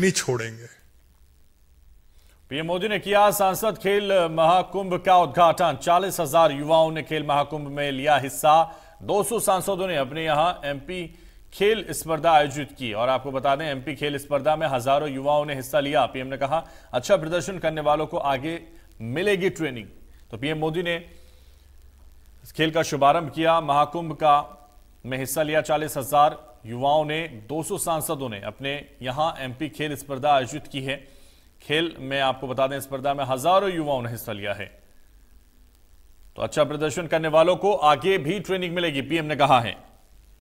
नहीं छोड़ेंगे पीएम मोदी ने किया सांसद खेल महाकुंभ का उद्घाटन चालीस हजार युवाओं ने खेल महाकुंभ में लिया हिस्सा 200 सांसदों ने अपने यहां एमपी खेल स्पर्धा आयोजित की और आपको बता दें एमपी खेल स्पर्धा में हजारों युवाओं ने हिस्सा लिया पीएम ने कहा अच्छा प्रदर्शन करने वालों को आगे मिलेगी ट्रेनिंग तो पीएम मोदी ने खेल का शुभारंभ किया महाकुंभ का में हिस्सा लिया चालीस हजार युवाओं ने 200 सांसदों ने अपने यहां एमपी खेल स्पर्धा आयोजित की है खेल में आपको बता दें स्पर्धा में हजारों युवाओं ने हिस्सा लिया है तो अच्छा प्रदर्शन करने वालों को आगे भी ट्रेनिंग मिलेगी पीएम ने कहा है